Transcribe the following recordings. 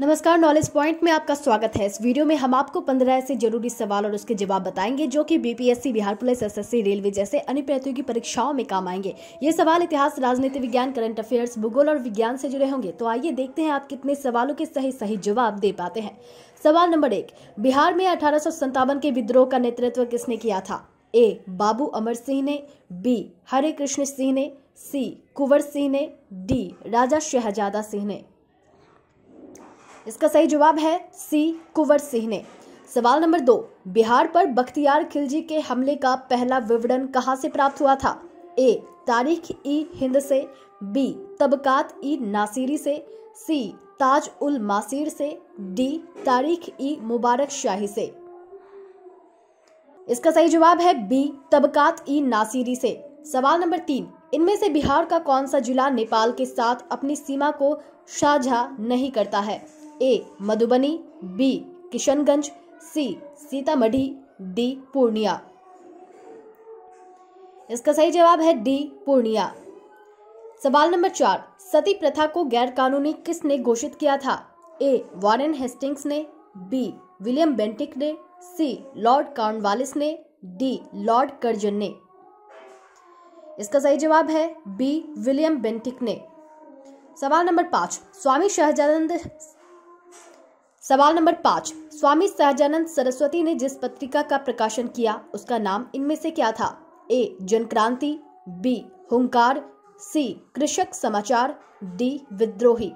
नमस्कार knowledge point में आपका स्वागत है इस वीडियो में हम आपको पंद्रह ऐसे जरूरी सवाल और उसके जवाब बताएंगे जो कि BPSC Bihar police SSC railway जैसे अन्य प्रतियोगी परीक्षाओं में काम आएंगे ये सवाल इतिहास राजनीति विज्ञान करंट अफेयर्स भूगोल और विज्ञान से जुड़े होंगे तो आइए देखते हैं आप कितने सवालों के सही सही जवाब दे पाते हैं सवाल नंबर एक बिहार में अठारह के विद्रोह का नेतृत्व किसने किया था ए बाबू अमर सिंह ने बी हरे कृष्ण सिंह ने सी कुंवर सिंह ने डी राजा शहजादा सिंह ने इसका सही जवाब है सी कुंवर सिंह ने सवाल नंबर दो बिहार पर बख्तियार खिलजी के हमले का पहला विवरण कहाँ से प्राप्त हुआ था ए तारीख ई हिंद से बी तबकात ई नासिरी से सी ताज उल मासिर से डी तारीख ई मुबारक शाही से इसका सही जवाब है बी तबकात ई नासिरी से सवाल नंबर तीन इनमें से बिहार का कौन सा जिला नेपाल के साथ अपनी सीमा को साझा नहीं करता है A Madhubani B Kishanganj C Sitamarhi D Purnia इसका सही जवाब है डी पूर्णिया सवाल नंबर चार सती प्रथा को गैर कानूनी किसने घोषित किया था ए वॉरेन हेस्टिंग्स ने बी विलियम बेंटिक ने सी लॉर्ड कार्नवालिस ने डी लॉर्ड कर्जन ने इसका सही जवाब है बी विलियम बेंटिक ने सवाल नंबर पांच स्वामी शहजानंद सवाल नंबर पाँच स्वामी सहजानंद सरस्वती ने जिस पत्रिका का प्रकाशन किया उसका नाम इनमें से क्या था ए जनक्रांति बी हुंकार सी कृषक समाचार डी विद्रोही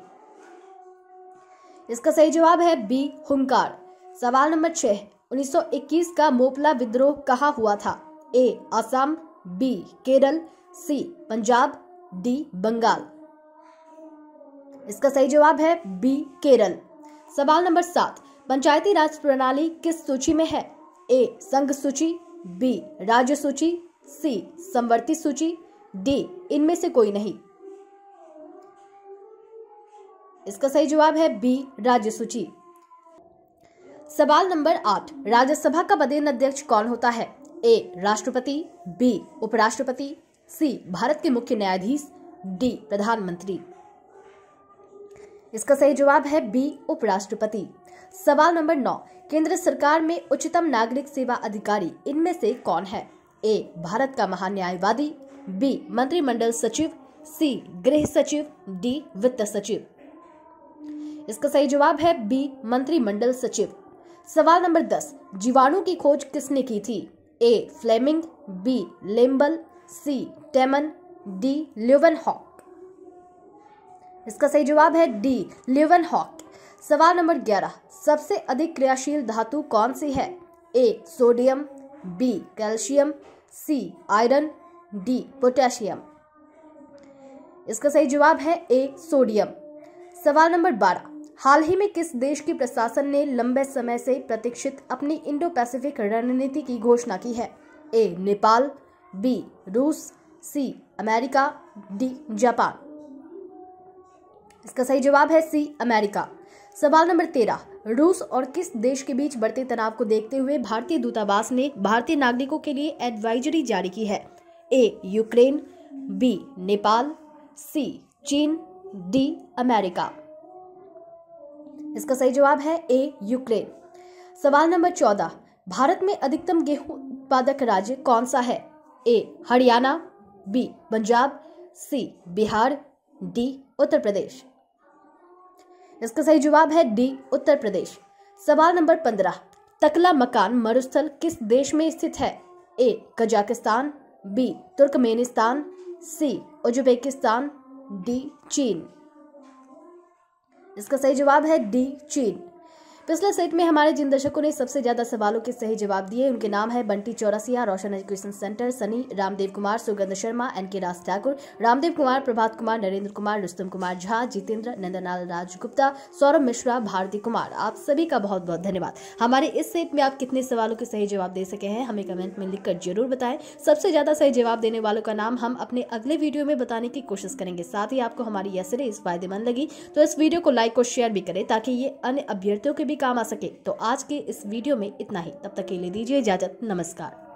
इसका सही जवाब है बी हुंकार सवाल नंबर छह 1921 का मोपला विद्रोह कहा हुआ था A Assam B Kerala C Punjab D Bengal इसका सही जवाब है बी केरल सवाल नंबर सात पंचायती राज प्रणाली किस सूची में है ए संघ सूची बी राज्य सूची सी संवर्ती सूची डी इनमें से कोई नहीं इसका सही जवाब है बी राज्य सूची सवाल नंबर आठ राज्यसभा का बदेन अध्यक्ष कौन होता है ए राष्ट्रपति बी उपराष्ट्रपति सी भारत के मुख्य न्यायाधीश डी प्रधानमंत्री इसका सही जवाब है बी उपराष्ट्रपति सवाल नंबर नौ केंद्र सरकार में उच्चतम नागरिक सेवा अधिकारी इनमें से कौन है ए भारत का महान्यायवादी बी मंत्रिमंडल सचिव सी गृह सचिव डी वित्त सचिव इसका सही जवाब है बी मंत्रिमंडल सचिव सवाल नंबर दस जीवाणु की खोज किसने की थी ए फ्लेमिंग बी लेम्बल सी टेमन डी ल्यूवन हॉक इसका सही जवाब है डी लिवन हॉक सवाल नंबर ग्यारह सबसे अधिक क्रियाशील धातु कौन सी है A sodium B calcium C iron D potassium इसका सही जवाब है ए सोडियम सवाल नंबर बारह हाल ही में किस देश के प्रशासन ने लंबे समय से प्रतीक्षित अपनी इंडो पैसिफिक रणनीति की घोषणा की है ए नेपाल बी रूस सी अमेरिका डी जापान इसका सही जवाब है सी अमेरिका सवाल नंबर तेरह रूस और किस देश के बीच बढ़ते तनाव को देखते हुए भारतीय दूतावास ने भारतीय नागरिकों के लिए एडवाइजरी जारी की है A Ukraine B Nepal C चीन डी अमेरिका इसका सही जवाब है ए यूक्रेन सवाल नंबर चौदह भारत में अधिकतम गेहूं उत्पादक राज्य कौन सा है A Haryana B Punjab C Bihar D Uttar Pradesh इसका सही जवाब है डी उत्तर प्रदेश सवाल नंबर पंद्रह तकला मकान मरुस्थल किस देश में स्थित है A Kazakhstan B Turkmenistan C Uzbekistan D चीन इसका सही जवाब है डी चीन पिछले सेट में हमारे जिन दर्शकों ने सबसे ज्यादा सवालों के सही जवाब दिए उनके नाम है Bunty Chaurasia Roshan education centre Sunny Ramdev Kumar Sugandh Sharma N के राज ठाकुर रामदेव कुमार प्रभात कुमार नरेंद्र कुमार रुस्तम कुमार झा जितेंद्र नंदनलाल राजगुप्ता सौरभ मिश्रा भारती कुमार आप सभी का बहुत बहुत धन्यवाद हमारे इस सेट में आप कितने सवालों के सही जवाब दे सके हैं हमें कमेंट में लिखकर जरूर बताएं सबसे ज्यादा सही जवाब देने वालों का नाम हम अपने अगले वीडियो में बताने की कोशिश करेंगे साथ ही आपको हमारी यह सीरीज फायदेमंद लगी तो इस वीडियो को लाइक और शेयर भी करें ताकि ये अन्य अभ्यर्थियों के भी काम आ सके तो आज के इस वीडियो में इतना ही तब तक के लिए दीजिए इजाज़त नमस्कार